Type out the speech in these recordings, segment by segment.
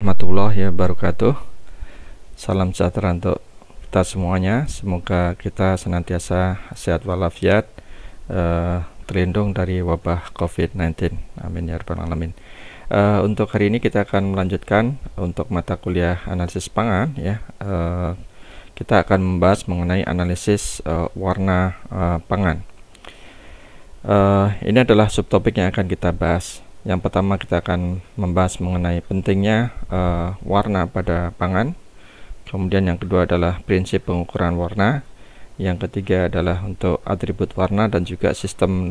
warahmatullahi wabarakatuh ya, Salam sejahtera untuk kita semuanya Semoga kita senantiasa sehat walafiat eh, Terlindung dari wabah COVID-19 Amin ya rabbal alamin eh, Untuk hari ini kita akan melanjutkan Untuk mata kuliah analisis pangan ya Eh, Kita akan membahas mengenai analisis eh, warna eh, pangan uh, Ini adalah subtopik yang akan kita bahas yang pertama kita akan membahas mengenai pentingnya uh, warna pada pangan. Kemudian yang kedua adalah prinsip pengukuran warna. Yang ketiga adalah untuk atribut warna dan juga sistem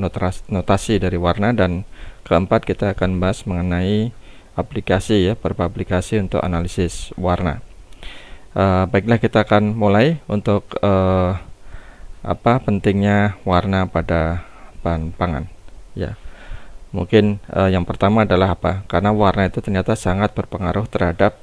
notasi dari warna dan keempat kita akan bahas mengenai aplikasi ya perpublikasi untuk analisis warna. Uh, baiklah kita akan mulai untuk uh, apa pentingnya warna pada bahan pangan. Ya. Yeah mungkin uh, yang pertama adalah apa karena warna itu ternyata sangat berpengaruh terhadap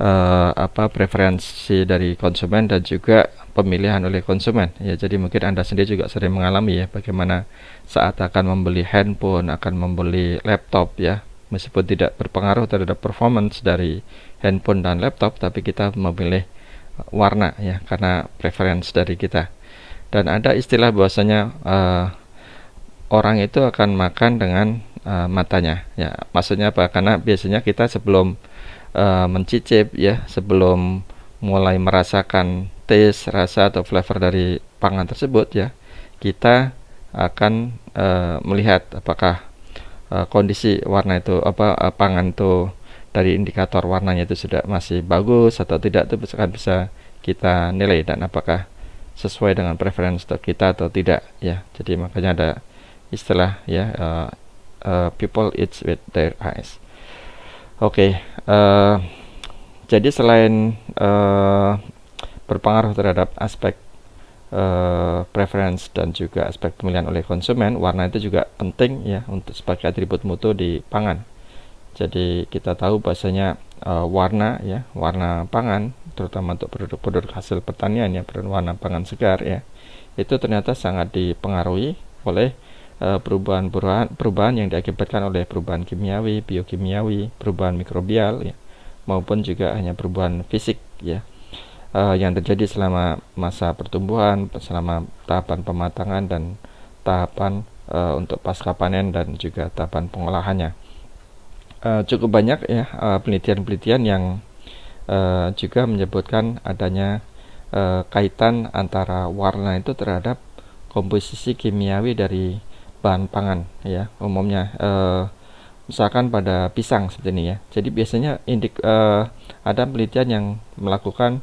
uh, apa preferensi dari konsumen dan juga pemilihan oleh konsumen ya jadi mungkin anda sendiri juga sering mengalami ya bagaimana saat akan membeli handphone akan membeli laptop ya meskipun tidak berpengaruh terhadap performance dari handphone dan laptop tapi kita memilih warna ya karena preference dari kita dan ada istilah bahwasanya uh, orang itu akan makan dengan uh, matanya ya maksudnya apa karena biasanya kita sebelum uh, mencicip ya sebelum mulai merasakan taste rasa atau flavor dari pangan tersebut ya kita akan uh, melihat apakah uh, kondisi warna itu apa uh, pangan itu dari indikator warnanya itu sudah masih bagus atau tidak itu akan bisa kita nilai dan apakah sesuai dengan preferensi kita atau tidak ya jadi makanya ada istilah ya uh, uh, people eat with their eyes oke okay, uh, eh, jadi selain uh, berpengaruh terhadap aspek Uh, preference dan juga aspek pemilihan oleh konsumen warna itu juga penting ya untuk sebagai atribut mutu di pangan jadi kita tahu bahasanya uh, warna ya warna pangan terutama untuk produk-produk hasil pertanian ya berwarna warna pangan segar ya itu ternyata sangat dipengaruhi oleh perubahan-perubahan perubahan yang diakibatkan oleh perubahan kimiawi, biokimiawi, perubahan mikrobial ya, maupun juga hanya perubahan fisik ya uh, yang terjadi selama masa pertumbuhan, selama tahapan pematangan dan tahapan uh, untuk pasca panen dan juga tahapan pengolahannya. Uh, cukup banyak ya penelitian-penelitian yang uh, juga menyebutkan adanya uh, kaitan antara warna itu terhadap komposisi kimiawi dari bahan pangan ya umumnya eh, misalkan pada pisang seperti ini ya jadi biasanya indik eh, ada penelitian yang melakukan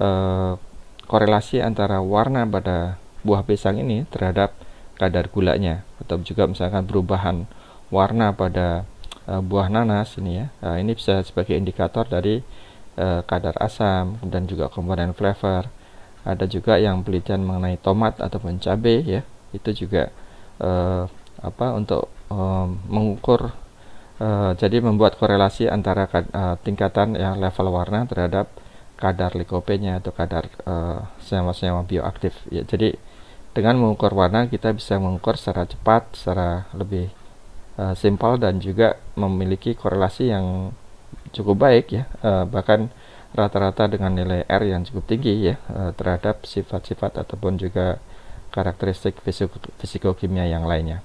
eh, korelasi antara warna pada buah pisang ini terhadap kadar gulanya atau juga misalkan perubahan warna pada uh, buah nanas ini ya ini bisa sebagai indikator dari uh, kadar asam dan juga komponen flavor ada juga yang penelitian mengenai tomat ataupun cabai ya itu juga uh, apa untuk um, mengukur uh, jadi membuat korelasi antara uh, tingkatan ya level warna terhadap kadar likopenya atau kadar senyawa senyawa-senyawa bioaktif ya jadi dengan mengukur warna kita bisa mengukur secara cepat secara lebih uh, simpel dan juga memiliki korelasi yang cukup baik ya uh, bahkan rata-rata dengan nilai R yang cukup tinggi ya uh, terhadap sifat-sifat ataupun juga karakteristik fisik fisikokimia yang lainnya.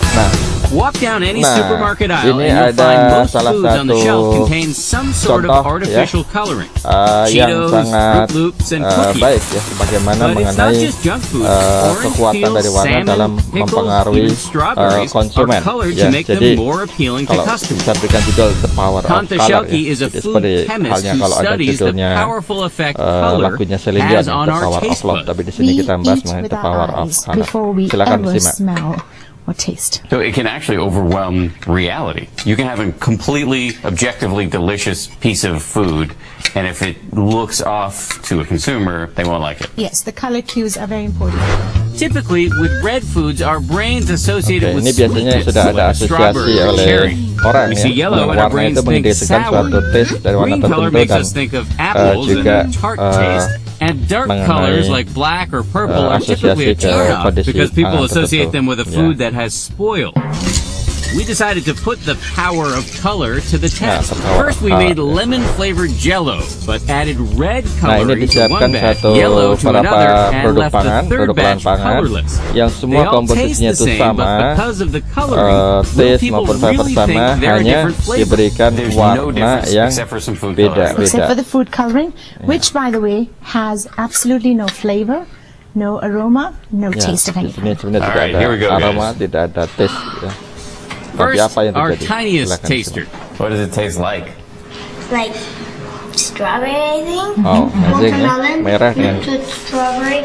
Nah, Walk down any nah, supermarket aisle ini and ada find most salah foods satu on the shelf contain some sort contoh, of ya. artificial ya, coloring. Uh, Cheetos, yang sangat loops, and ah, cookies. uh, baik ya bagaimana But mengenai food, uh, kekuatan dari warna salmon, dalam mempengaruhi uh, konsumen. Ya, jadi kalau bisa berikan judul The Power of Color ya. Jadi seperti halnya kalau ada judulnya uh, lagunya Celine Dion The Power of Love, tapi di sini kita membahas mengenai The Power of Color. Silakan disimak. or taste. So it can actually overwhelm reality. You can have a completely objectively delicious piece of food, and if it looks off to a consumer, they won't like it. Yes, the color cues are very important. Typically, with red foods, our brains associated okay, with ini biasanya sudah ada asosiasi oleh orang ya. Warna itu mendetekan suatu taste dari warna tertentu dan uh, juga uh, and dark colors like black or purple uh, are typically a turn off because people ah, associate them with a food yeah. that has spoiled. we decided to put the power of color to the ah, test. Nah, First we ah, made lemon flavored jello, but added red nah, color nah, ini to one bag, satu yellow to another, and left pangan, the third batch pangan, colorless. Yang semua komposisinya itu same, sama, coloring, uh, taste maupun flavor sama, hanya diberikan warna no yang beda-beda. Except for the food coloring, yeah. by the way has absolutely no flavor. No aroma, no yeah, taste of anything. ada aroma, guys. tidak ada taste. Ya. First, our tiniest taster. What does it taste like? Like strawberry, I think. Oh, watermelon, eh? merah, strawberry,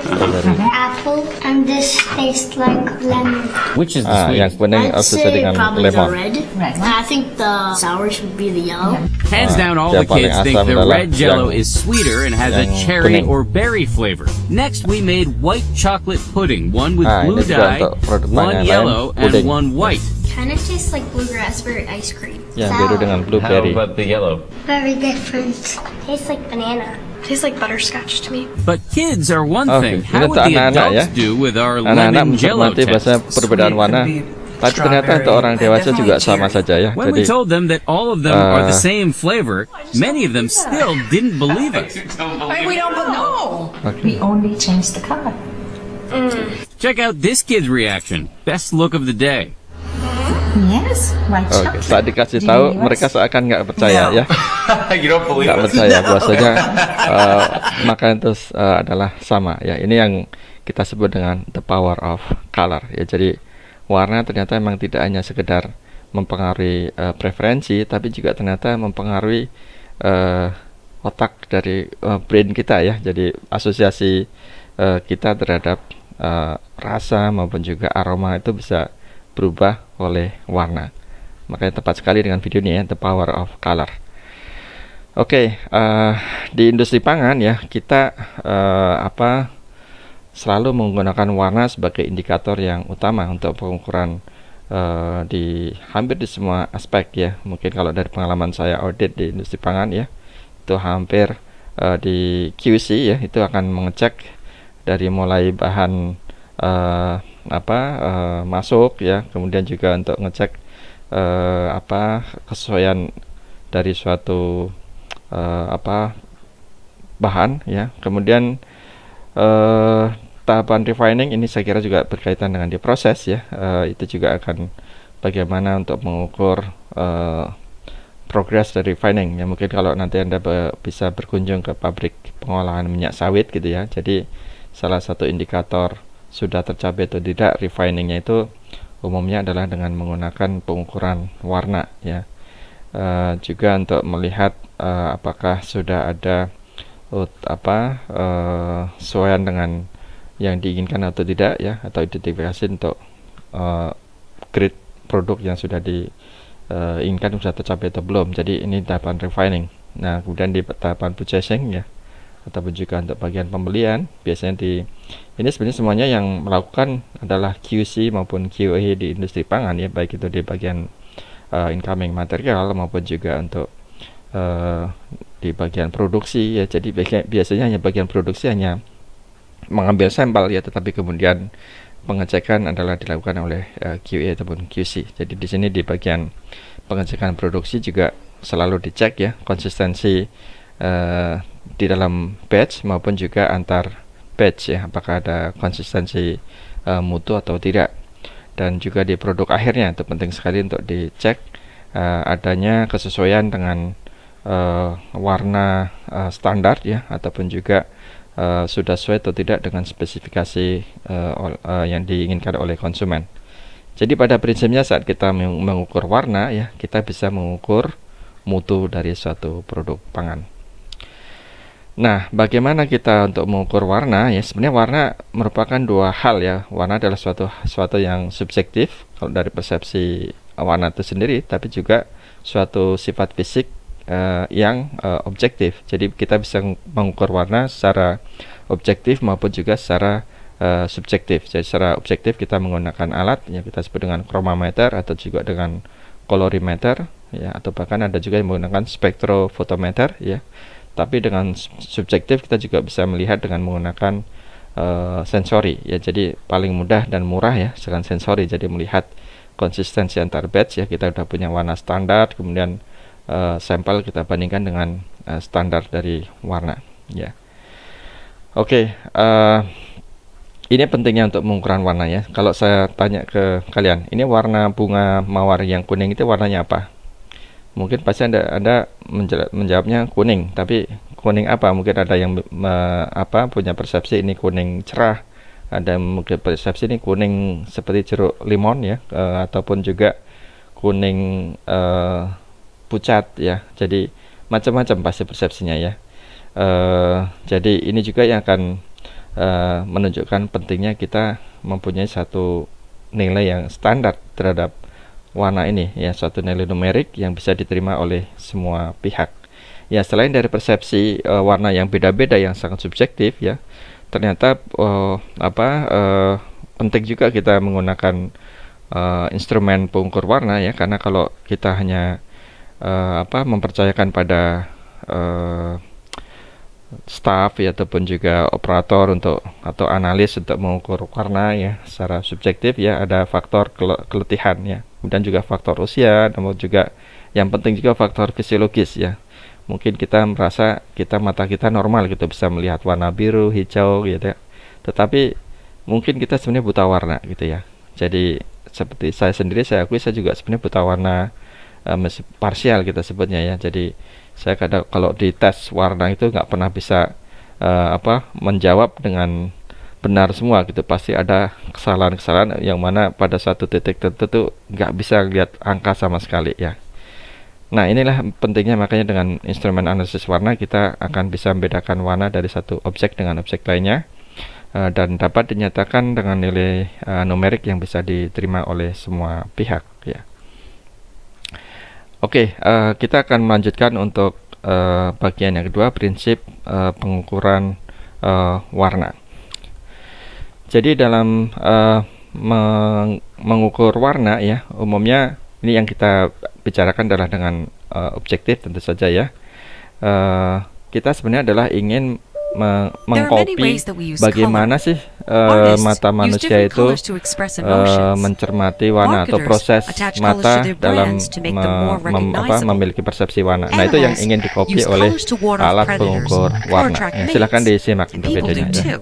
apple, and this tastes like lemon. Which is the ah, sweet? I'd say probably lemon. the red. red I think the sour should be the yellow. Hands ah, down, all the kids think the red jello is sweeter and has a cherry or berry flavor. Next, we made white chocolate pudding, one with ah, blue dye, one yellow, and one white kind of tastes like blue raspberry ice cream. Yeah, so, biru dengan blueberry. How about the yellow? Very different. Tastes like banana. Tastes like butterscotch to me. But kids are one okay. thing. How would the anak -anak adults ya? do with our anak -anak lemon jello test? perbedaan warna. Tapi ternyata orang dewasa juga sama saja ya. When we told them that all of them uh, are the uh, same flavor, many of them still didn't believe us. we don't know. We only changed the color. Mm. Check out this kid's reaction. Best look of the day. Yes, Okay, saat dikasih tahu Do mereka seakan nggak percaya no. ya. Nggak percaya no. bahwasanya uh, eh, makanan itu uh, eh, adalah sama ya. Ini yang kita sebut dengan the power of color ya. Jadi warna ternyata memang tidak hanya sekedar mempengaruhi uh, preferensi tapi juga ternyata mempengaruhi uh, otak dari uh, brain kita ya. Jadi asosiasi uh, kita terhadap uh, rasa maupun juga aroma itu bisa berubah oleh warna. Makanya tepat sekali dengan video ini ya, The Power of Color. Oke, okay, uh, eh, di industri pangan ya kita uh, apa selalu menggunakan warna sebagai indikator yang utama untuk pengukuran uh, di hampir di semua aspek ya. Mungkin kalau dari pengalaman saya audit di industri pangan ya, itu hampir uh, di QC ya itu akan mengecek dari mulai bahan uh, apa uh, masuk ya kemudian juga untuk ngecek uh, apa kesesuaian dari suatu uh, apa bahan ya kemudian uh, tahapan refining ini saya kira juga berkaitan dengan diproses ya uh, itu juga akan bagaimana untuk mengukur uh, progres dari refining ya mungkin kalau nanti anda be bisa berkunjung ke pabrik pengolahan minyak sawit gitu ya jadi salah satu indikator sudah tercapai atau tidak refiningnya itu umumnya adalah dengan menggunakan pengukuran warna ya e, juga untuk melihat e, apakah sudah ada ut, apa e, sesuaian dengan yang diinginkan atau tidak ya atau identifikasi untuk e, grade produk yang sudah diinginkan e, sudah tercapai atau belum jadi ini tahapan refining nah kemudian di tahapan purchasing ya ataupun juga untuk bagian pembelian biasanya di ini sebenarnya semuanya yang melakukan adalah QC maupun QA di industri pangan ya baik itu di bagian uh, incoming material maupun juga untuk uh, di bagian produksi ya jadi biasanya hanya bagian produksi hanya mengambil sampel ya tetapi kemudian pengecekan adalah dilakukan oleh uh, eh, QA ataupun QC jadi di sini di bagian pengecekan produksi juga selalu dicek ya konsistensi uh, di dalam batch maupun juga antar batch ya apakah ada konsistensi uh, mutu atau tidak dan juga di produk akhirnya itu penting sekali untuk dicek uh, adanya kesesuaian dengan uh, warna uh, standar ya ataupun juga uh, sudah sesuai atau tidak dengan spesifikasi uh, uh, yang diinginkan oleh konsumen. Jadi pada prinsipnya saat kita mengukur warna ya kita bisa mengukur mutu dari suatu produk pangan. Nah, bagaimana kita untuk mengukur warna ya? Sebenarnya warna merupakan dua hal ya. Warna adalah suatu suatu yang subjektif kalau dari persepsi warna itu sendiri, tapi juga suatu sifat fisik uh, yang uh, objektif. Jadi kita bisa mengukur warna secara objektif maupun juga secara uh, subjektif. Jadi secara objektif kita menggunakan alat yang kita sebut dengan kromameter atau juga dengan kolorimeter ya atau bahkan ada juga yang menggunakan spektrofotometer ya tapi dengan subjektif kita juga bisa melihat dengan menggunakan uh, sensori ya jadi paling mudah dan murah ya dengan sensori jadi melihat konsistensi antar batch ya kita sudah punya warna standar kemudian uh, sampel kita bandingkan dengan uh, standar dari warna ya oke okay, uh, ini pentingnya untuk mengukuran warna ya kalau saya tanya ke kalian ini warna bunga mawar yang kuning itu warnanya apa mungkin pasti anda anda menjawabnya kuning tapi kuning apa mungkin ada yang me, apa punya persepsi ini kuning cerah ada mungkin persepsi ini kuning seperti jeruk limon ya e, ataupun juga kuning e, pucat ya jadi macam-macam pasti persepsinya ya e, jadi ini juga yang akan e, menunjukkan pentingnya kita mempunyai satu nilai yang standar terhadap warna ini ya suatu nilai numerik yang bisa diterima oleh semua pihak ya selain dari persepsi uh, warna yang beda-beda yang sangat subjektif ya ternyata uh, apa uh, penting juga kita menggunakan uh, instrumen pengukur warna ya karena kalau kita hanya uh, apa mempercayakan pada uh, staff ya ataupun juga operator untuk atau analis untuk mengukur warna ya secara subjektif ya ada faktor keletihan ya kemudian juga faktor usia, namun juga yang penting juga faktor fisiologis ya. Mungkin kita merasa kita mata kita normal gitu bisa melihat warna biru, hijau gitu ya. Tetapi mungkin kita sebenarnya buta warna gitu ya. Jadi seperti saya sendiri saya akui saya juga sebenarnya buta warna uh, parsial kita sebutnya ya. Jadi saya kadang kalau di tes warna itu nggak pernah bisa uh, apa menjawab dengan benar semua gitu pasti ada kesalahan-kesalahan yang mana pada satu titik tertentu nggak bisa lihat angka sama sekali ya nah inilah pentingnya makanya dengan instrumen analisis warna kita akan bisa membedakan warna dari satu objek dengan objek lainnya eh, dan dapat dinyatakan dengan nilai eh, numerik yang bisa diterima oleh semua pihak ya oke eh, kita akan melanjutkan untuk bagian yang kedua prinsip pengukuran warna jadi dalam uh, meng mengukur warna ya, umumnya ini yang kita bicarakan adalah dengan uh, objektif tentu saja ya. Uh, kita sebenarnya adalah ingin me mengkopi bagaimana sih uh, mata manusia itu uh, mencermati warna atau proses mata dalam me mem apa, memiliki persepsi warna. Nah itu yang ingin dikopi oleh alat pengukur warna. Ya, silahkan disimak untuk videonya. Ya.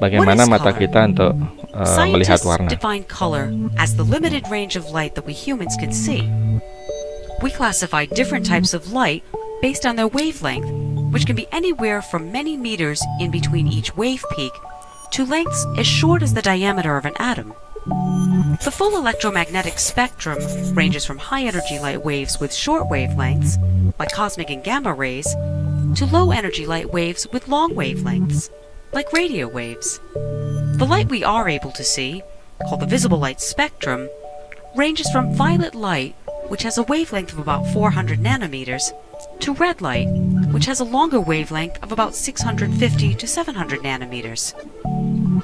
Bagaimana mata kita untuk uh, melihat warna? define color as the limited range of light that we humans can see. We classify different types of light based on their wavelength, which can be anywhere from many meters in between each wave peak to lengths as short as the diameter of an atom. The full electromagnetic spectrum ranges from high energy light waves with short wavelengths, like cosmic and gamma rays, to low energy light waves with long wavelengths like radio waves. The light we are able to see, called the visible light spectrum, ranges from violet light, which has a wavelength of about 400 nanometers, to red light, which has a longer wavelength of about 650 to 700 nanometers.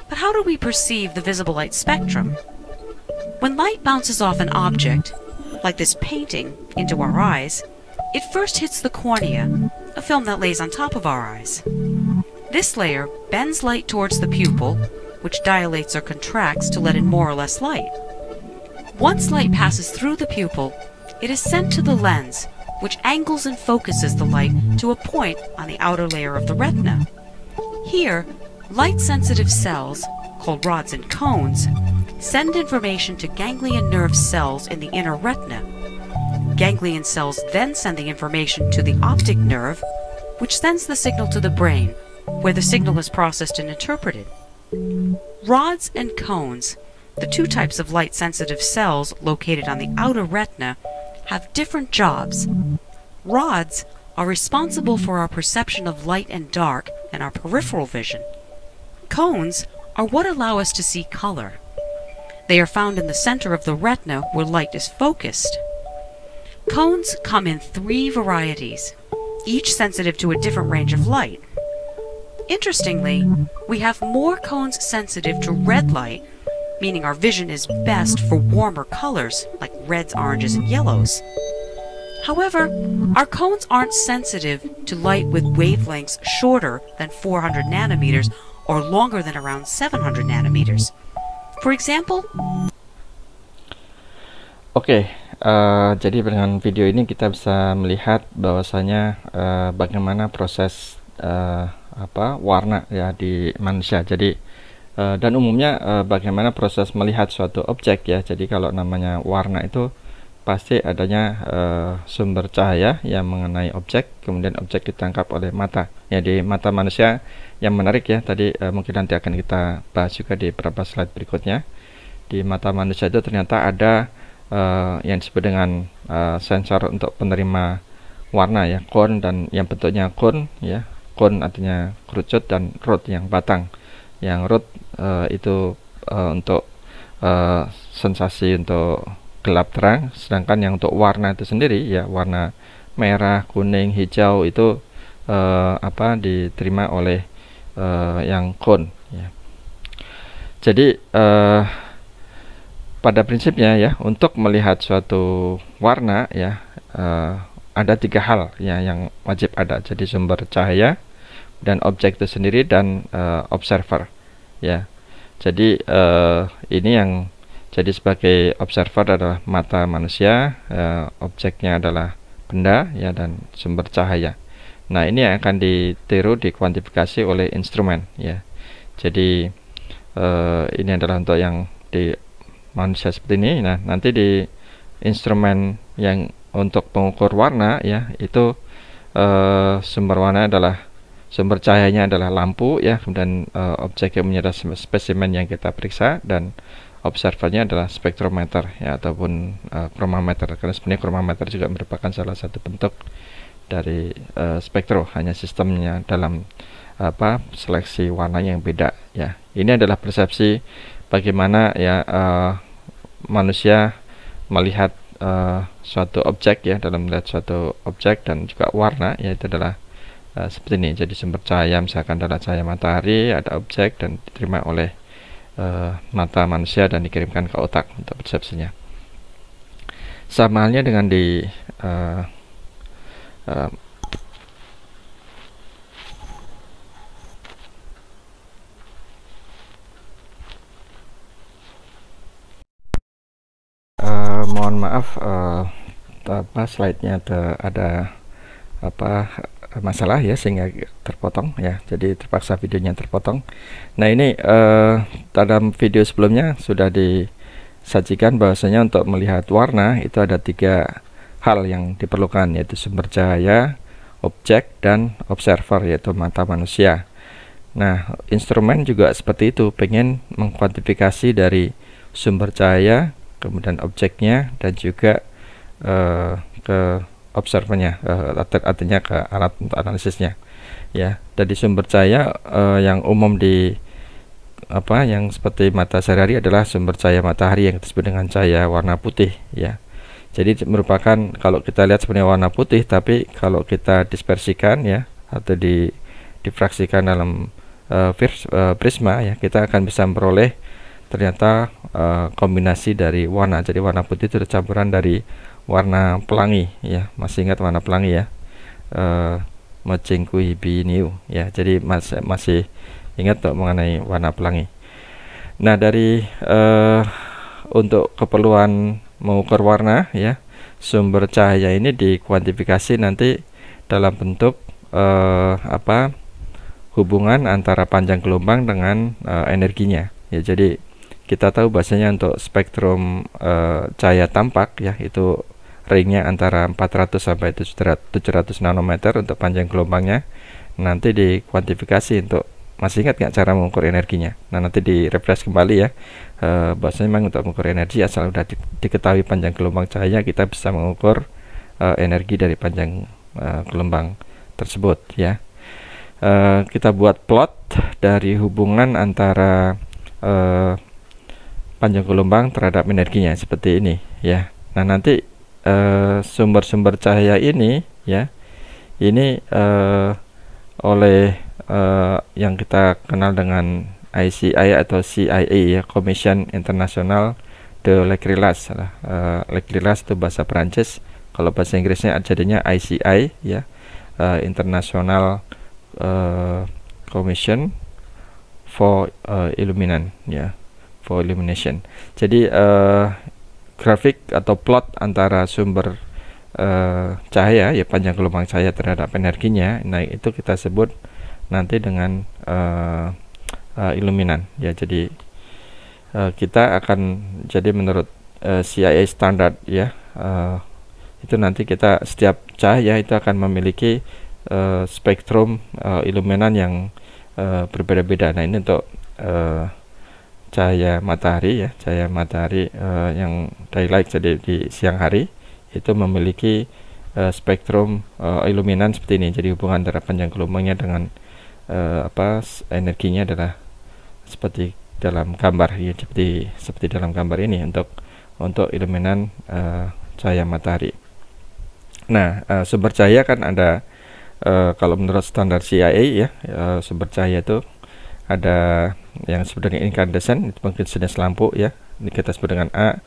But how do we perceive the visible light spectrum? When light bounces off an object, like this painting, into our eyes, it first hits the cornea, a film that lays on top of our eyes. This layer bends light towards the pupil, which dilates or contracts to let in more or less light. Once light passes through the pupil, it is sent to the lens, which angles and focuses the light to a point on the outer layer of the retina. Here, light sensitive cells, called rods and cones, send information to ganglion nerve cells in the inner retina. Ganglion cells then send the information to the optic nerve, which sends the signal to the brain where the signal is processed and interpreted. Rods and cones, the two types of light sensitive cells located on the outer retina, have different jobs. Rods are responsible for our perception of light and dark and our peripheral vision. Cones are what allow us to see color. They are found in the center of the retina where light is focused. Cones come in three varieties, each sensitive to a different range of light. Interestingly, we have more cones sensitive to red light, meaning our vision is best for warmer colors like reds, oranges, and yellows. However, our cones aren't sensitive to light with wavelengths shorter than 400 nanometers or longer than around 700 nanometers. For example, okay, uh, eh, jadi dengan video ini kita bisa melihat bahwasanya uh, bagaimana proses uh, apa warna ya di manusia. Jadi uh, dan umumnya uh, bagaimana proses melihat suatu objek ya. Jadi kalau namanya warna itu pasti adanya uh, sumber cahaya yang mengenai objek, kemudian objek ditangkap oleh mata. Ya di mata manusia yang menarik ya tadi uh, mungkin nanti akan kita bahas juga di beberapa slide berikutnya. Di mata manusia itu ternyata ada uh, yang disebut dengan uh, sensor untuk penerima warna ya cone dan yang bentuknya cone ya kon artinya kerucut dan rod yang batang yang rod uh, eh, itu uh, untuk uh, sensasi untuk gelap terang sedangkan yang untuk warna itu sendiri ya warna merah kuning hijau itu uh, apa diterima oleh uh, yang kon ya. jadi uh, pada prinsipnya ya untuk melihat suatu warna ya uh, ada tiga hal ya yang wajib ada jadi sumber cahaya dan objek itu sendiri dan uh, observer ya jadi uh, ini yang jadi sebagai observer adalah mata manusia uh, objeknya adalah benda ya dan sumber cahaya nah ini yang akan ditiru dikuantifikasi oleh instrumen ya jadi uh, ini adalah untuk yang di manusia seperti ini nah nanti di instrumen yang untuk pengukur warna ya itu uh, sumber warna adalah sumber cahayanya adalah lampu ya kemudian uh, eh, objek yang menyerah spesimen yang kita periksa dan observernya adalah spektrometer ya ataupun uh, kromameter karena sebenarnya kromometer juga merupakan salah satu bentuk dari uh, spektro hanya sistemnya dalam apa seleksi warna yang beda ya ini adalah persepsi bagaimana ya uh, manusia melihat uh, suatu objek ya dalam melihat suatu objek dan juga warna yaitu adalah Eh, seperti ini jadi sumber cahaya misalkan adalah cahaya matahari ada objek dan diterima oleh uh, mata manusia dan dikirimkan ke otak untuk persepsinya sama halnya dengan di uh, Uh, mohon maaf uh, apa slide-nya ada ada apa masalah ya sehingga terpotong ya jadi terpaksa videonya terpotong nah ini uh, dalam video sebelumnya sudah disajikan bahwasanya untuk melihat warna itu ada tiga hal yang diperlukan yaitu sumber cahaya objek dan observer yaitu mata manusia nah instrumen juga seperti itu pengen mengkuantifikasi dari sumber cahaya kemudian objeknya dan juga uh, ke observernya uh, eh, artinya ke alat untuk analisisnya ya dari sumber cahaya uh, yang umum di apa yang seperti mata sehari-hari adalah sumber cahaya matahari yang disebut dengan cahaya warna putih ya jadi merupakan kalau kita lihat sebenarnya warna putih tapi kalau kita dispersikan ya atau di difraksikan dalam uh, virs, uh, prisma ya kita akan bisa memperoleh ternyata uh, kombinasi dari warna jadi warna putih itu campuran dari warna pelangi ya masih ingat warna pelangi ya eh, mecengkui Machengku Hibiniu ya jadi masih masih ingat tuh mengenai warna pelangi nah dari eh, untuk keperluan mengukur warna ya sumber cahaya ini dikuantifikasi nanti dalam bentuk eh, apa hubungan antara panjang gelombang dengan energinya ya jadi kita tahu bahasanya untuk spektrum uh, cahaya tampak ya itu ringnya antara 400 sampai 700 nanometer untuk panjang gelombangnya nanti dikuantifikasi untuk masih ingat nggak cara mengukur energinya nah nanti di refresh kembali ya e, eh, bahasanya memang untuk mengukur energi asal sudah di, diketahui panjang gelombang cahaya kita bisa mengukur e, energi dari panjang e, gelombang tersebut ya e, kita buat plot dari hubungan antara e, panjang gelombang terhadap energinya seperti ini ya nah nanti Eh, sumber-sumber uh, cahaya ini ya ini uh, oleh uh, yang kita kenal dengan ICI atau CIA ya Commission International de l'Éclairage lah uh, itu bahasa Perancis kalau bahasa Inggrisnya jadinya ICI ya uh, International uh, Commission for uh, Illumination ya for Illumination jadi uh, grafik atau plot antara sumber uh, cahaya ya panjang gelombang cahaya terhadap energinya nah itu kita sebut nanti dengan eh, uh, iluminan ya jadi eh, kita akan jadi menurut eh, CIA standar ya eh, itu nanti kita setiap cahaya itu akan memiliki uh, spektrum uh, iluminan yang uh, berbeda-beda. Nah ini untuk uh, cahaya matahari ya cahaya matahari uh, yang daylight jadi di siang hari itu memiliki uh, spektrum uh, iluminan seperti ini jadi hubungan antara panjang gelombangnya dengan uh, apa energinya adalah seperti dalam gambar ya seperti seperti dalam gambar ini untuk untuk iluminan uh, cahaya matahari. Nah uh, sumber cahaya kan ada uh, kalau menurut standar CIA ya uh, sumber cahaya itu ada yang disebut dengan incandescent itu sejenis lampu ya ini kita sebut dengan A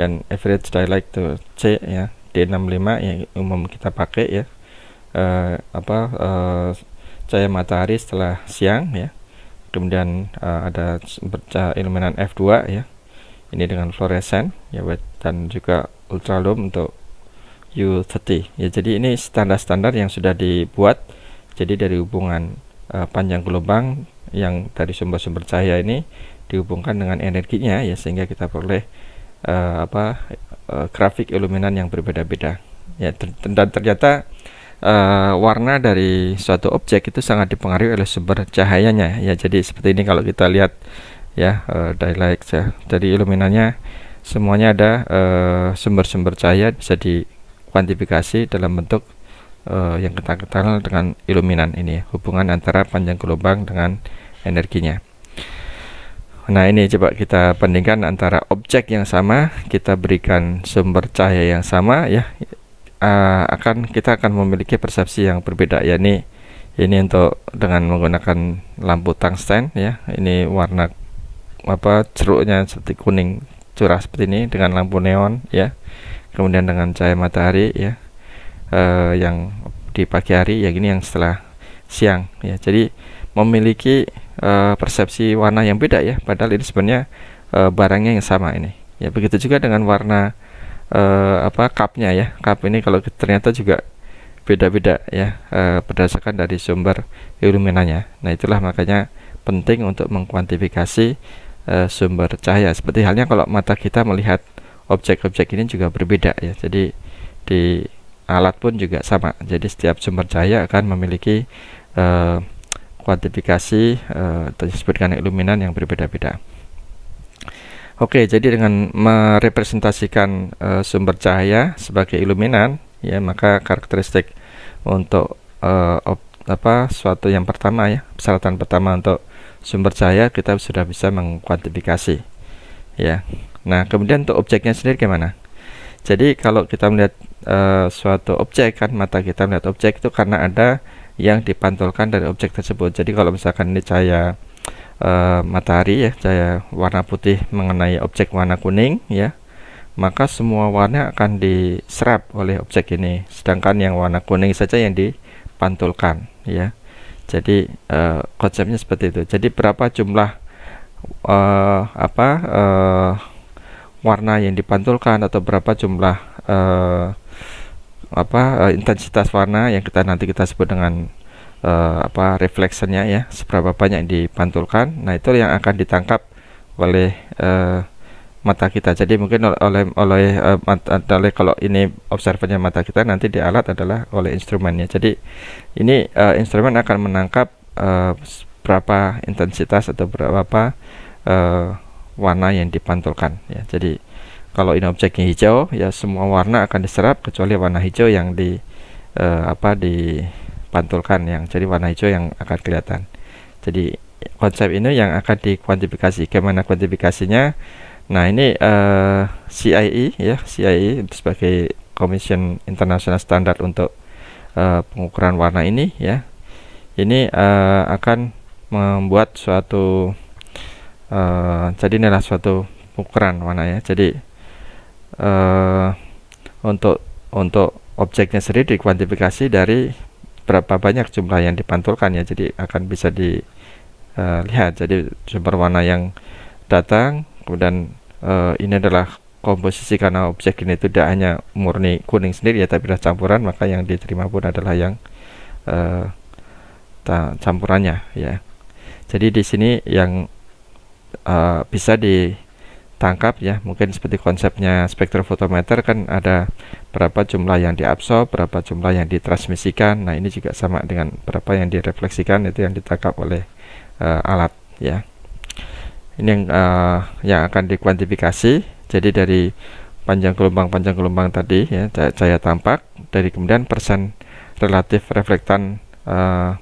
dan average daylight to C ya D65 yang umum kita pakai ya uh, apa uh, cahaya matahari setelah siang ya kemudian uh, ada iluminan F2 ya ini dengan fluoresen ya dan juga ultralum untuk U30 ya jadi ini standar-standar yang sudah dibuat jadi dari hubungan uh, panjang gelombang yang dari sumber-sumber cahaya ini dihubungkan dengan energinya ya sehingga kita peroleh uh, eh, apa uh, grafik iluminan yang berbeda-beda ya ter dan ternyata uh, warna dari suatu objek itu sangat dipengaruhi oleh sumber cahayanya ya jadi seperti ini kalau kita lihat ya uh, daylight ya dari iluminannya semuanya ada sumber-sumber uh, cahaya bisa dikuantifikasi dalam bentuk uh, yang kita kenal dengan iluminan ini ya, hubungan antara panjang gelombang dengan energinya. Nah ini coba kita bandingkan antara objek yang sama kita berikan sumber cahaya yang sama ya uh, akan kita akan memiliki persepsi yang berbeda ya ini ini untuk dengan menggunakan lampu tungsten ya ini warna apa ceruknya seperti kuning curah seperti ini dengan lampu neon ya kemudian dengan cahaya matahari ya uh, yang di pagi hari ya gini yang setelah siang ya jadi memiliki uh, persepsi warna yang beda ya padahal ini sebenarnya uh, barangnya yang sama ini ya begitu juga dengan warna uh, apa cupnya ya cup ini kalau ternyata juga beda-beda ya uh, berdasarkan dari sumber iluminanya nah itulah makanya penting untuk mengkuantifikasi uh, sumber cahaya seperti halnya kalau mata kita melihat objek-objek ini juga berbeda ya jadi di alat pun juga sama jadi setiap sumber cahaya akan memiliki uh, kuantifikasi eh, uh, disebutkan iluminan yang berbeda-beda Oke jadi dengan merepresentasikan uh, sumber cahaya sebagai iluminan ya maka karakteristik untuk uh, op, apa suatu yang pertama ya persyaratan pertama untuk sumber cahaya kita sudah bisa mengkuantifikasi ya Nah kemudian untuk objeknya sendiri gimana jadi kalau kita melihat uh, suatu objek kan mata kita melihat objek itu karena ada yang dipantulkan dari objek tersebut. Jadi kalau misalkan ini cahaya uh, matahari ya, cahaya warna putih mengenai objek warna kuning ya, maka semua warna akan diserap oleh objek ini. Sedangkan yang warna kuning saja yang dipantulkan ya. Jadi uh, konsepnya seperti itu. Jadi berapa jumlah uh, apa uh, warna yang dipantulkan atau berapa jumlah uh, apa uh, intensitas warna yang kita nanti kita sebut dengan uh, apa reflectionnya ya seberapa banyak yang dipantulkan nah itu yang akan ditangkap oleh uh, mata kita jadi mungkin oleh oleh uh, mata, oleh kalau ini observernya mata kita nanti di alat adalah oleh instrumennya jadi ini uh, instrumen akan menangkap uh, berapa intensitas atau berapa uh, warna yang dipantulkan ya. Jadi kalau ini objeknya hijau ya semua warna akan diserap kecuali warna hijau yang di eh, apa dipantulkan yang jadi warna hijau yang akan kelihatan. Jadi konsep ini yang akan dikuantifikasi. Gimana kuantifikasinya? Nah, ini eh, CIE ya, CIE sebagai Commission International Standard untuk eh, pengukuran warna ini ya. Ini eh, akan membuat suatu uh, jadi adalah suatu ukuran warna ya jadi uh, untuk untuk objeknya sendiri dikuantifikasi dari berapa banyak jumlah yang dipantulkan ya jadi akan bisa dilihat eh, uh, jadi sumber warna yang datang kemudian uh, ini adalah komposisi karena objek ini tidak hanya murni kuning sendiri ya tapi ada campuran maka yang diterima pun adalah yang uh, campurannya ya jadi di sini yang uh, bisa ditangkap ya mungkin seperti konsepnya spektrofotometer kan ada berapa jumlah yang diabsorb berapa jumlah yang ditransmisikan nah ini juga sama dengan berapa yang direfleksikan itu yang ditangkap oleh uh, alat ya ini yang uh, yang akan dikuantifikasi jadi dari panjang gelombang panjang gelombang tadi ya cahaya tampak dari kemudian persen relatif reflektan uh,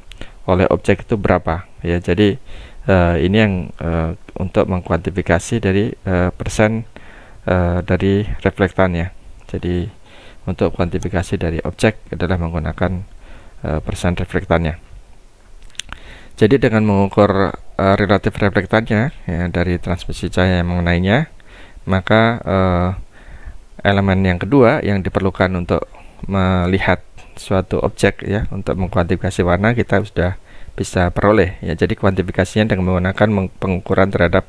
oleh objek itu berapa ya jadi uh, ini yang uh, untuk mengkuantifikasi dari uh, persen uh, dari reflektannya jadi untuk kuantifikasi dari objek adalah menggunakan uh, persen reflektannya jadi dengan mengukur uh, relatif reflektannya ya, dari transmisi cahaya yang mengenainya maka uh, elemen yang kedua yang diperlukan untuk melihat suatu objek ya untuk mengkuantifikasi warna kita sudah bisa peroleh ya jadi kuantifikasinya dengan menggunakan pengukuran terhadap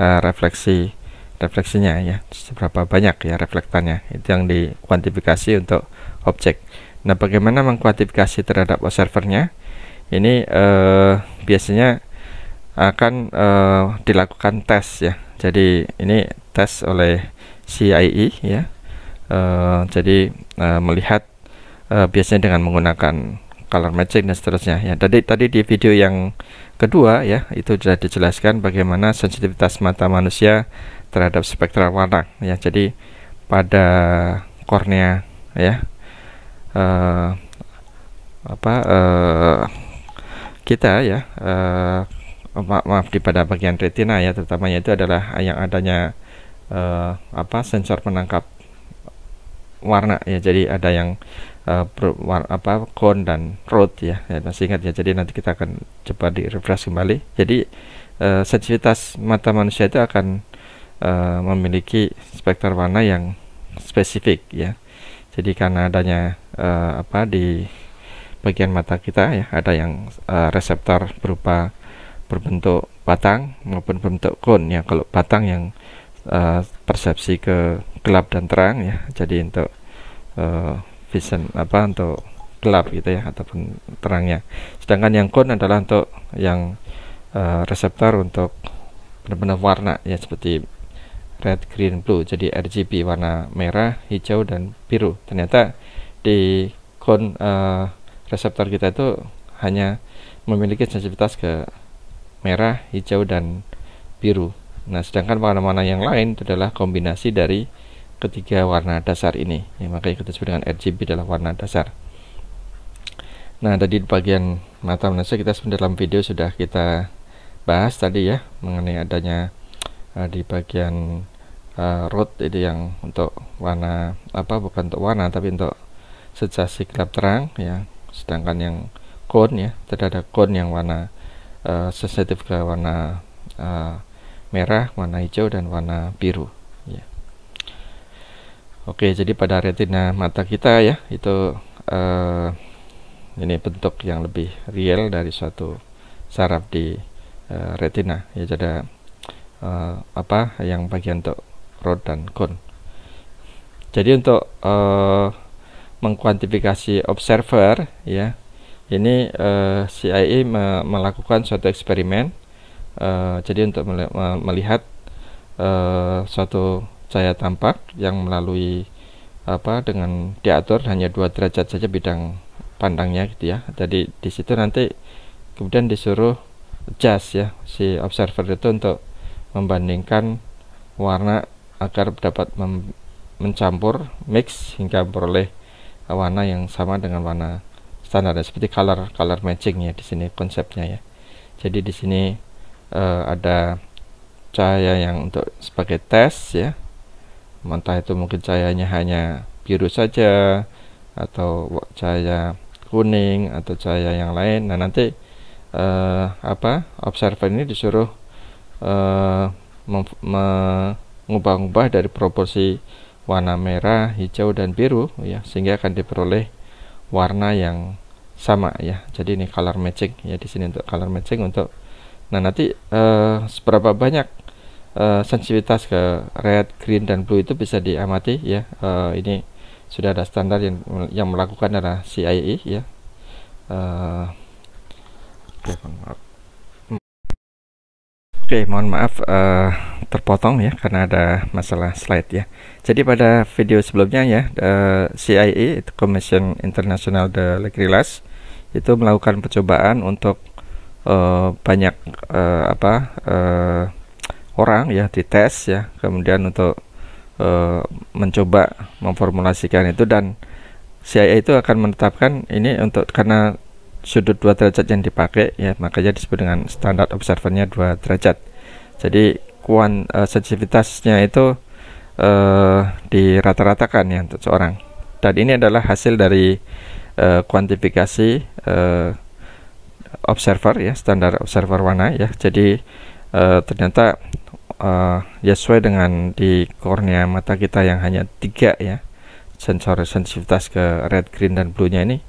uh, refleksi refleksinya ya seberapa banyak ya reflektannya itu yang dikuantifikasi untuk objek nah bagaimana mengkuantifikasi terhadap observernya ini uh, biasanya akan uh, dilakukan tes ya jadi ini tes oleh CIE ya uh, jadi uh, melihat uh, biasanya dengan menggunakan color matching dan seterusnya ya tadi tadi di video yang kedua ya itu sudah dijelaskan bagaimana sensitivitas mata manusia terhadap spektral warna ya jadi pada kornea ya uh, apa uh, kita ya uh, ma maaf di pada bagian retina ya terutamanya itu adalah yang adanya uh, apa sensor penangkap warna ya jadi ada yang uh, apa dan road ya. ya masih ingat ya jadi nanti kita akan coba di refresh kembali jadi uh, sensitivitas mata manusia itu akan uh, memiliki spektrum warna yang spesifik ya jadi karena adanya uh, apa di bagian mata kita ya ada yang uh, reseptor berupa berbentuk batang maupun bentuk cone ya kalau batang yang uh, persepsi ke gelap dan terang ya jadi untuk uh, vision apa untuk gelap gitu ya ataupun terangnya sedangkan yang cone adalah untuk yang uh, reseptor untuk benar-benar warna ya seperti red green blue jadi RGB warna merah hijau dan biru ternyata di cone uh, reseptor kita itu hanya memiliki sensitivitas ke merah hijau dan biru nah sedangkan warna-warna yang lain adalah kombinasi dari ketiga warna dasar ini ya, makanya kita sebut dengan RGB adalah warna dasar nah tadi di bagian mata manusia kita sebenarnya dalam video sudah kita bahas tadi ya mengenai adanya uh, di bagian uh, root itu yang untuk warna apa bukan untuk warna tapi untuk sejasi gelap terang ya sedangkan yang cone ya tidak ada cone yang warna uh, sensitif ke warna uh, merah warna hijau dan warna biru Oke, jadi pada retina mata kita ya, itu uh, ini bentuk yang lebih real dari suatu saraf di uh, retina. Ya, jadi uh, apa yang bagian untuk rod dan cone. Jadi untuk uh, mengkuantifikasi observer ya, ini uh, CIE me melakukan suatu eksperimen. Uh, jadi untuk melihat uh, suatu cahaya tampak yang melalui apa dengan diatur hanya dua derajat saja bidang pandangnya gitu ya jadi di situ nanti kemudian disuruh adjust ya si observer itu untuk membandingkan warna agar dapat mencampur mix hingga beroleh warna yang sama dengan warna standar ya. seperti color color matching ya di sini konsepnya ya jadi di sini uh, ada cahaya yang untuk sebagai tes ya entah itu mungkin cahayanya hanya biru saja atau cahaya kuning atau cahaya yang lain nah nanti uh, apa observer ini disuruh uh, mengubah-ubah dari proporsi warna merah hijau dan biru ya sehingga akan diperoleh warna yang sama ya jadi ini color matching ya di sini untuk color matching untuk nah nanti uh, seberapa banyak Eh, sensitivitas ke red, green dan blue itu bisa diamati ya. Uh, ini sudah ada standar yang yang melakukan adalah CIE ya. Uh, Oke, okay, mohon maaf. mohon maaf uh, terpotong ya karena ada masalah slide ya. Jadi pada video sebelumnya ya, the CIE itu Commission International de Legrilas itu melakukan percobaan untuk uh, banyak uh, apa uh, orang ya dites ya kemudian untuk e, mencoba memformulasikan itu dan CIA itu akan menetapkan ini untuk karena sudut dua derajat yang dipakai ya makanya disebut dengan standar observernya dua derajat jadi kuan e, sensitivitasnya itu e, dirata-ratakan ya untuk seorang dan ini adalah hasil dari e, kuantifikasi e, observer ya standar observer warna ya jadi e, ternyata uh, ya sesuai dengan di kornea mata kita yang hanya tiga ya sensor sensitivitas ke red green dan blue nya ini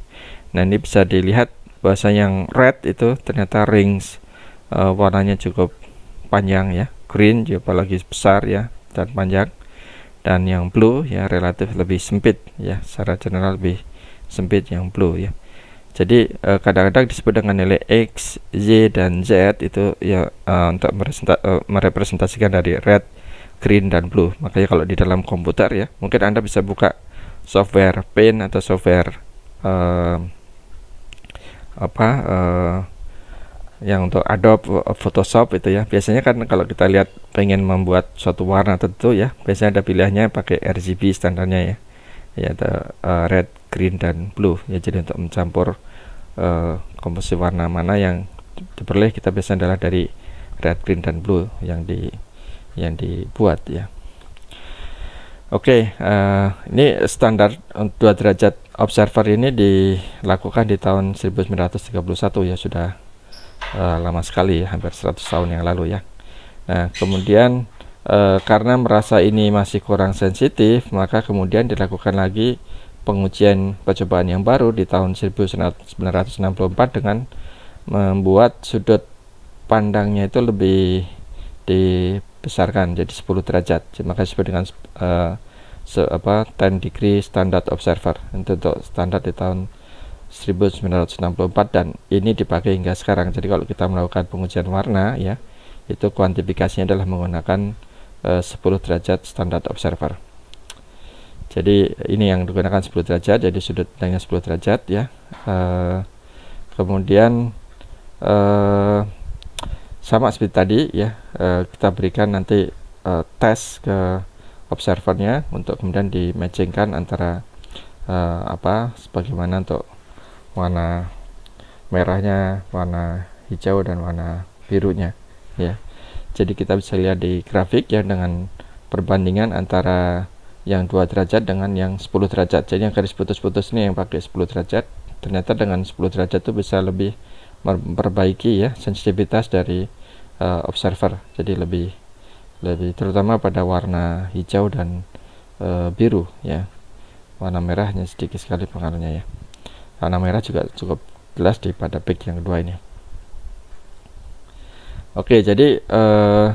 nah ini bisa dilihat bahasa yang red itu ternyata rings uh, warnanya cukup panjang ya green juga lagi besar ya dan panjang dan yang blue ya relatif lebih sempit ya secara general lebih sempit yang blue ya jadi eh, kadang-kadang uh, disebut dengan nilai X, Y, dan Z itu ya eh, untuk eh, merepresentasikan dari red, green, dan blue makanya kalau di dalam komputer ya mungkin Anda bisa buka software Paint atau software eh, apa yang untuk Adobe Photoshop itu ya biasanya kan kalau kita lihat pengen membuat suatu warna tentu ya biasanya ada pilihannya pakai RGB standarnya ya ya ada uh, red green dan blue ya jadi untuk mencampur uh, komposisi warna mana yang diperoleh kita biasanya adalah dari red green dan blue yang di yang dibuat ya Oke, okay, uh, eh, ini standar 2 derajat observer ini dilakukan di tahun 1931 ya sudah uh, lama sekali hampir 100 tahun yang lalu ya. Nah, kemudian e, karena merasa ini masih kurang sensitif maka kemudian dilakukan lagi pengujian percobaan yang baru di tahun 1964 dengan membuat sudut pandangnya itu lebih dibesarkan jadi 10 derajat maka disebut dengan e, se apa 10 degree standard observer itu untuk standar di tahun 1964 dan ini dipakai hingga sekarang jadi kalau kita melakukan pengujian warna ya itu kuantifikasinya adalah menggunakan 10 eh, derajat standar observer jadi ini yang digunakan 10 derajat jadi sudut pandangnya 10 derajat ya uh, kemudian uh, sama seperti tadi ya uh, kita berikan nanti uh, tes ke observernya untuk kemudian di matchingkan antara uh, apa sebagaimana untuk warna merahnya warna hijau dan warna birunya ya jadi kita bisa lihat di grafik ya dengan perbandingan antara yang 2 derajat dengan yang 10 derajat. Jadi yang garis putus-putus ini yang pakai 10 derajat. Ternyata dengan 10 derajat itu bisa lebih memperbaiki ya sensitivitas dari uh, observer. Jadi lebih lebih terutama pada warna hijau dan uh, biru ya. Warna merahnya sedikit sekali pengaruhnya ya. Warna merah juga cukup jelas di pada peak yang kedua ini. Oke, jadi eh,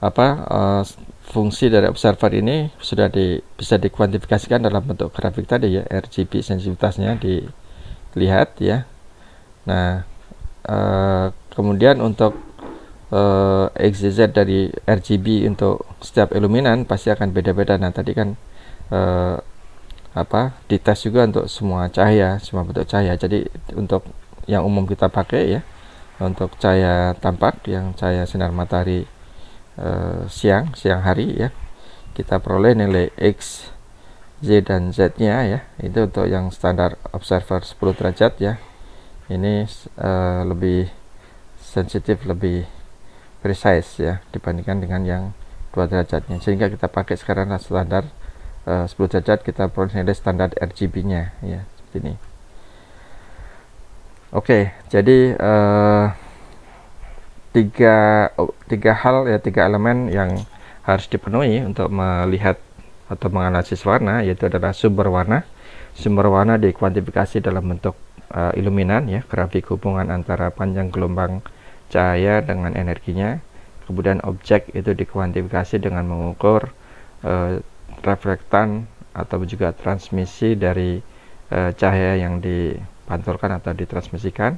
apa eh, fungsi dari observer ini sudah di, bisa dikuantifikasikan dalam bentuk grafik tadi ya, RGB sensitivitasnya dilihat ya. Nah, eh, kemudian untuk eh, XZ dari RGB untuk setiap iluminan pasti akan beda-beda. Nah, tadi kan eh, apa dites juga untuk semua cahaya, semua bentuk cahaya. Jadi untuk yang umum kita pakai ya untuk cahaya tampak yang cahaya sinar matahari e, siang siang hari ya kita peroleh nilai X Z dan Z nya ya itu untuk yang standar observer 10 derajat ya ini e, lebih sensitif lebih precise ya dibandingkan dengan yang 2 derajatnya sehingga kita pakai sekarang standar e, eh, 10 derajat kita peroleh nilai standar RGB nya ya seperti ini Oke, okay, jadi uh, tiga oh, tiga hal ya tiga elemen yang harus dipenuhi untuk melihat atau menganalisis warna yaitu adalah sumber warna. Sumber warna dikuantifikasi dalam bentuk uh, iluminan ya, grafik hubungan antara panjang gelombang cahaya dengan energinya. Kemudian objek itu dikuantifikasi dengan mengukur uh, reflektan atau juga transmisi dari uh, cahaya yang di dipantulkan atau ditransmisikan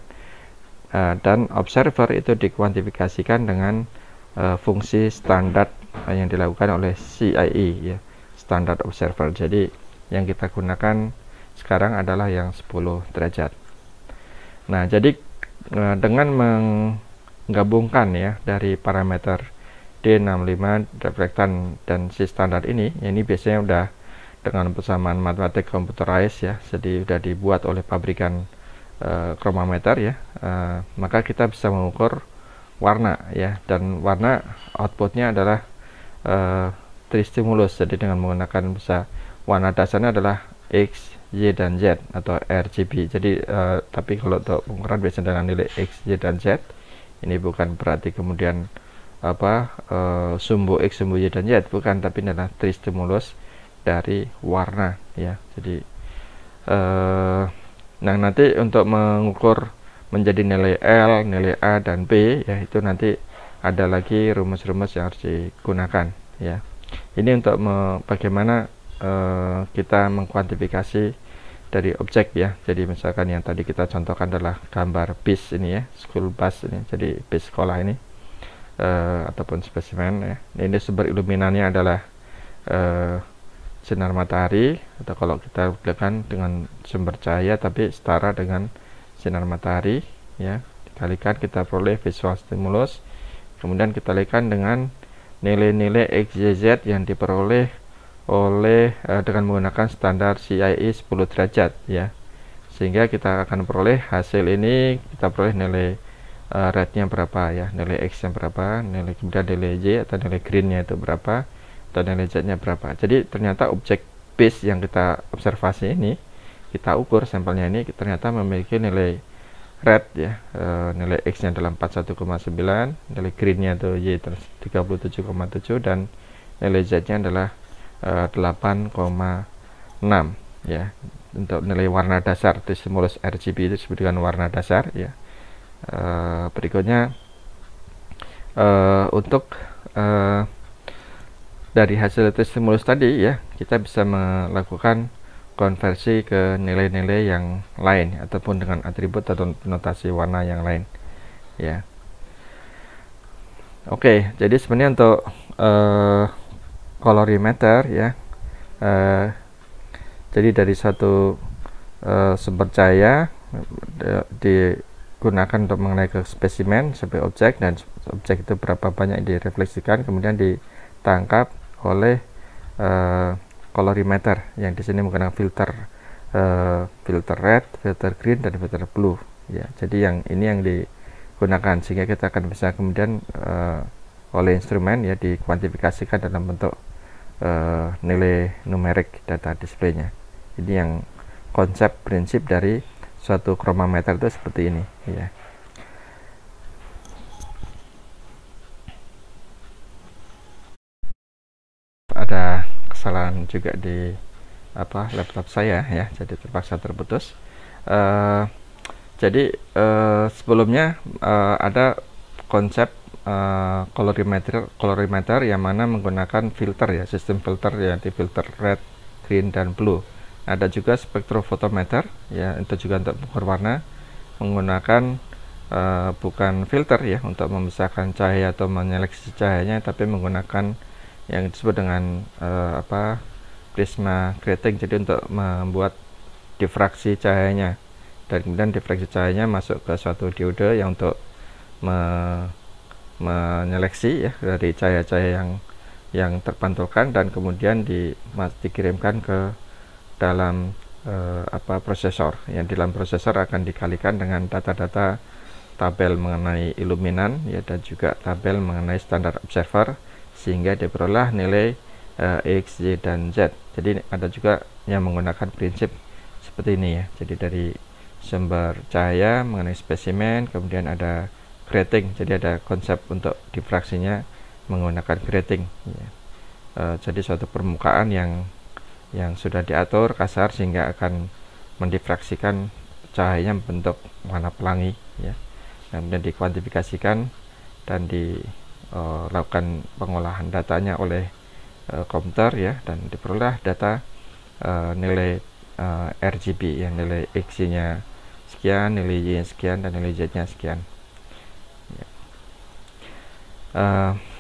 uh, dan observer itu dikuantifikasikan dengan uh, fungsi standar yang dilakukan oleh CIE ya standar observer jadi yang kita gunakan sekarang adalah yang 10 derajat nah jadi uh, dengan menggabungkan ya dari parameter D65 reflektan dan si standar ini ini biasanya udah dengan persamaan matematik komputerized ya jadi sudah dibuat oleh pabrikan e, eh, kromometer ya e, maka kita bisa mengukur warna ya dan warna outputnya adalah e, tristimulus jadi dengan menggunakan bisa warna dasarnya adalah X, Y, dan Z atau RGB jadi e, tapi kalau untuk pengukuran biasanya dengan nilai X, Y, dan Z ini bukan berarti kemudian apa e, sumbu X, sumbu Y, dan Z bukan tapi adalah tristimulus dari warna ya jadi eh, nah nanti untuk mengukur menjadi nilai L nilai A dan B ya itu nanti ada lagi rumus-rumus yang harus digunakan ya ini untuk me, bagaimana eh, kita mengkuantifikasi dari objek ya jadi misalkan yang tadi kita contohkan adalah gambar bis ini ya school bus ini jadi bis sekolah ini uh, ataupun spesimen ya. ini sumber iluminannya adalah uh, sinar matahari atau kalau kita gunakan dengan sumber cahaya tapi setara dengan sinar matahari ya dikalikan kita peroleh visual stimulus kemudian kita lihat dengan nilai-nilai XYZ yang diperoleh oleh eh, dengan menggunakan standar CIE 10 derajat ya sehingga kita akan peroleh hasil ini kita peroleh nilai uh, rednya berapa ya nilai X yang berapa nilai kemudian nilai Y atau nilai greennya itu berapa dan derajatnya berapa jadi ternyata objek base yang kita observasi ini kita ukur sampelnya ini ternyata memiliki nilai red ya e, nilai x nya adalah 41,9 nilai greennya itu y 37,7 dan nilai z nya adalah e, eh, 8,6 ya untuk nilai warna dasar di stimulus RGB itu disebut dengan warna dasar ya e, berikutnya e, untuk e, dari hasil tes stimulus tadi ya kita bisa melakukan konversi ke nilai-nilai yang lain ataupun dengan atribut atau notasi warna yang lain ya oke jadi sebenarnya untuk uh, colorimeter ya uh, jadi dari satu uh, sumber cahaya digunakan untuk mengenai ke spesimen sebagai objek dan objek itu berapa banyak direfleksikan kemudian ditangkap oleh uh, eh, colorimeter yang di sini menggunakan filter uh, filter red, filter green dan filter blue ya. Jadi yang ini yang digunakan sehingga kita akan bisa kemudian uh, oleh instrumen ya dikuantifikasikan dalam bentuk uh, nilai numerik data displaynya. Ini yang konsep prinsip dari suatu kromameter itu seperti ini ya. ada kesalahan juga di apa laptop saya ya jadi terpaksa terputus uh, jadi uh, sebelumnya uh, ada konsep uh, colorimeter colorimeter yang mana menggunakan filter ya sistem filter ya di filter red green dan blue ada juga spektrofotometer ya itu juga untuk mengukur warna menggunakan uh, bukan filter ya untuk memisahkan cahaya atau menyeleksi cahayanya tapi menggunakan yang disebut dengan uh, apa prisma grating jadi untuk membuat difraksi cahayanya dan kemudian difraksi cahayanya masuk ke suatu diode yang untuk me menyeleksi ya dari cahaya-cahaya yang yang terpantulkan dan kemudian di dikirimkan ke dalam eh, apa prosesor yang dalam prosesor akan dikalikan dengan data-data tabel mengenai iluminan ya dan juga tabel mengenai standar observer sehingga diperoleh nilai e, x, y dan z. Jadi ada juga yang menggunakan prinsip seperti ini ya. Jadi dari sumber cahaya mengenai spesimen, kemudian ada grating. Jadi ada konsep untuk difraksinya menggunakan grating. Ya. E, jadi suatu permukaan yang yang sudah diatur kasar sehingga akan mendifraksikan cahayanya membentuk warna pelangi ya. kemudian dikuantifikasikan dan di uh, lakukan pengolahan datanya oleh uh, eh, komputer ya dan diperoleh data uh, nilai uh, RGB yang nilai X-nya sekian, nilai Y nya sekian dan nilai Z-nya sekian. Ya. Uh,